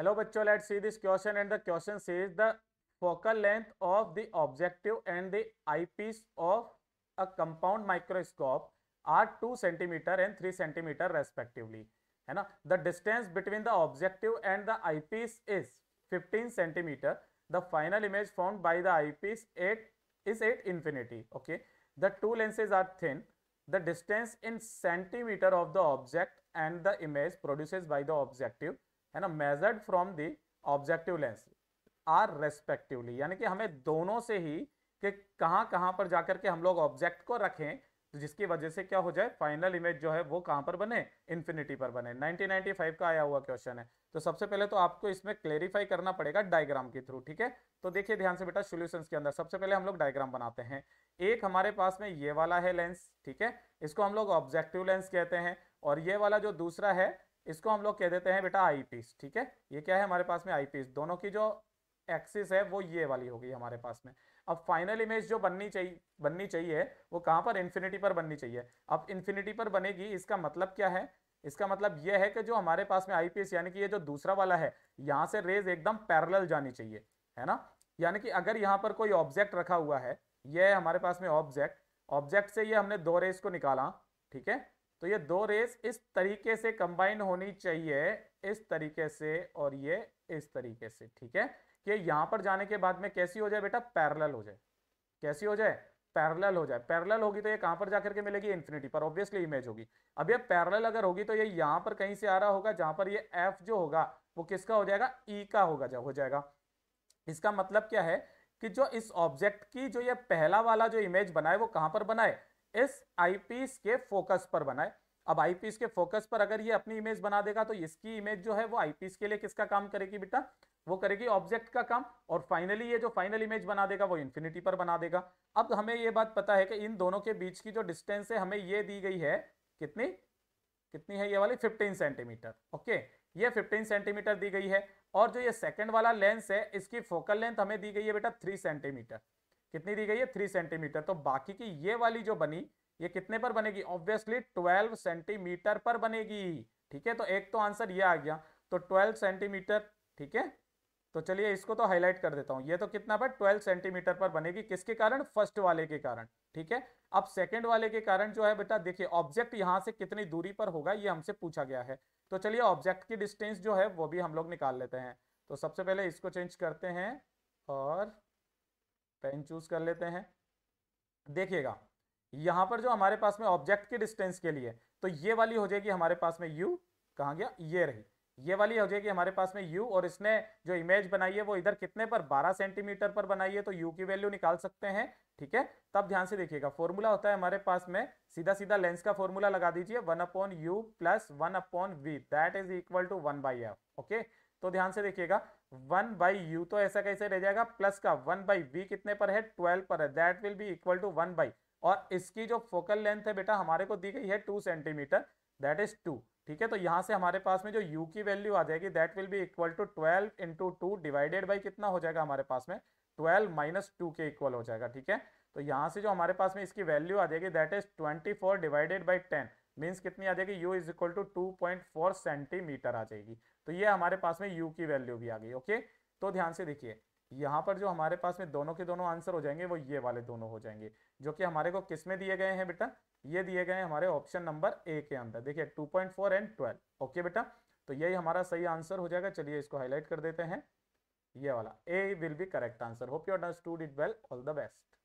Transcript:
hello bachcho let's see this question and the question says the focal length of the objective and the eyepiece of a compound microscope are 2 centimeter and 3 centimeter respectively है the distance between the objective and the the eyepiece is 15 centimeter. The final image formed by the eyepiece 8 is at infinity okay the two lenses are thin the distance in centimeter of the object and the image produced by the objective है ना measured from the objective lens are respectively यानी कि हमें दोनों से ही कि कहाँ कहाँ पर जाकर के हम लोग ऑब्जेक्ट को रखें तो जिसकी वजह से क्या हो जाए फाइनल इमेज जो है वो कहाँ पर बने इन्फिनिटी पर बने 1995 का आया हुआ क्वेश्चन है तो सबसे पहले तो आपको इसमें क्लेरिफाई करना पड़ेगा डायग्राम के थ्रू ठीक है तो देखिए ध्यान से बेटा सोल्यूशन के अंदर सबसे पहले हम लोग डायग्राम बनाते हैं एक हमारे पास में ये वाला है लेंस ठीक है इसको हम लोग ऑब्जेक्टिव लेंस कहते हैं और ये वाला जो दूसरा है इसको हम लोग कह देते हैं बेटा आई पीस ठीक है ये क्या है हमारे पास में आई पीस दोनों की जो एक्सिस है वो ये वाली होगी हमारे पास में अब फाइनल इमेज जो बननी चाहिए बननी चाहिए वो कहाँ पर इन्फिनिटी पर बननी चाहिए अब इन्फिनिटी पर बनेगी इसका मतलब क्या है इसका मतलब यह है कि जो हमारे पास में आईपीएस यानी कि ये जो दूसरा वाला है यहाँ से रेज एकदम पैरल जानी चाहिए है ना यानी कि अगर यहाँ पर कोई ऑब्जेक्ट रखा हुआ है ये है हमारे पास में ऑब्जेक्ट ऑब्जेक्ट से ये हमने दो रेस को निकाला ठीक है तो ये दो रेस इस तरीके से कंबाइन होनी चाहिए इस तरीके से और ये इस तरीके से ठीक है कि यहां पर जाने के बाद में कैसी हो जाए बेटा पैरल हो जाए कैसी हो जाए पैरल हो जाए पैरल होगी तो ये कहां पर जाकर के मिलेगी इंफिनिटी पर ऑब्वियसली इमेज होगी अब ये पैरल अगर होगी तो ये यहां पर कहीं से आ रहा होगा जहां पर ये एफ जो होगा वो किसका हो जाएगा ई e का होगा हो जाएगा इसका मतलब क्या है कि जो इस ऑब्जेक्ट की जो ये पहला वाला जो इमेज बनाए वो कहां पर बनाए इस आईपीस के फोकस पर बनाए अब आईपीस के फोकस पर अगर ये अपनी इमेज बना देगा तो इसकी इमेज जो है वो आईपीस के लिए किसका काम करेगी बेटा वो करेगी ऑब्जेक्ट का काम और फाइनली ये जो फाइनल इमेज बना देगा वो इन्फिनिटी पर बना देगा अब हमें ये बात पता है कि इन दोनों के बीच की जो डिस्टेंस है हमें ये दी गई है कितनी कितनी है ये वाली फिफ्टीन सेंटीमीटर ओके ये फिफ्टीन सेंटीमीटर दी गई है और जो ये सेकेंड वाला लेंस है इसकी फोकल लेंथ हमें दी गई है बेटा थ्री सेंटीमीटर कितनी दी गई है थ्री सेंटीमीटर तो बाकी की ये वाली जो बनी ये कितने पर बनेगी ऑब्वियसली ट्वेल्व सेंटीमीटर पर बनेगी ठीक है तो एक तो आंसर ये आ गया तो ट्वेल्व सेंटीमीटर ठीक है तो चलिए इसको तो हाईलाइट कर देता हूँ ये तो कितना पर ट्वेल्व सेंटीमीटर पर बनेगी किसके कारण फर्स्ट वाले के कारण ठीक है अब सेकेंड वाले के कारण जो है बेटा देखिए ऑब्जेक्ट यहाँ से कितनी दूरी पर होगा ये हमसे पूछा गया है तो चलिए ऑब्जेक्ट की डिस्टेंस जो है वो भी हम लोग निकाल लेते हैं तो सबसे पहले इसको चेंज करते हैं और पेन चूज कर लेते हैं देखिएगा यहां पर जो हमारे पास में ऑब्जेक्ट के डिस्टेंस के लिए तो ये वाली हो जाएगी हमारे पास में यू कहा गया ये रही ये वाली हो जाएगी हमारे पास में यू और इसने जो इमेज बनाई है वो इधर कितने पर 12 सेंटीमीटर पर बनाई है तो यू की वैल्यू निकाल सकते हैं ठीक है तब ध्यान से देखिएगा फॉर्मूला होता है हमारे पास में सीधा सीधा लेंस का फॉर्मूला लगा दीजिए one upon U plus one upon V that is equal to one by F okay तो ध्यान से देखिएगा वन बाई यू तो ऐसा कैसे रह जाएगा प्लस का वन बाई वी कितने पर है ट्वेल्व पर है that will be equal to one by और इसकी जो फोकल लेंथ है बेटा हमारे को दी गई है two centimeter that is two ठीक है तो यहाँ से हमारे पास में जो u की वैल्यू आ जाएगी that will be equal to twelve into two divided by कितना हो जाएगा हमारे पास में ट्वेल्व माइनस टू के इक्वल हो जाएगा ठीक है तो यहाँ से जो हमारे पास में इसकी वैल्यू आ जाएगी that is twenty four divided by ten means कितनी आ जाएगी u is equal to two point four centimeter आ जाएगी तो ये हमारे पास में u की वैल्यू भी आ गई ओके तो ध्यान से देखिए यहाँ पर जो हमारे पास में दोनों के दोनों आंसर हो जाएंगे वो ये वाले दोनों हो जाएंगे जो कि हमारे को किस में दिए गए हैं बेटा ये दिए गए हैं हमारे ऑप्शन नंबर ए के अंदर देखिए 2.4 एंड 12 ओके बेटा तो यही हमारा सही आंसर हो जाएगा चलिए इसको हाईलाइट कर देते हैं ये वाला A will be correct answer hope you understood it well all the best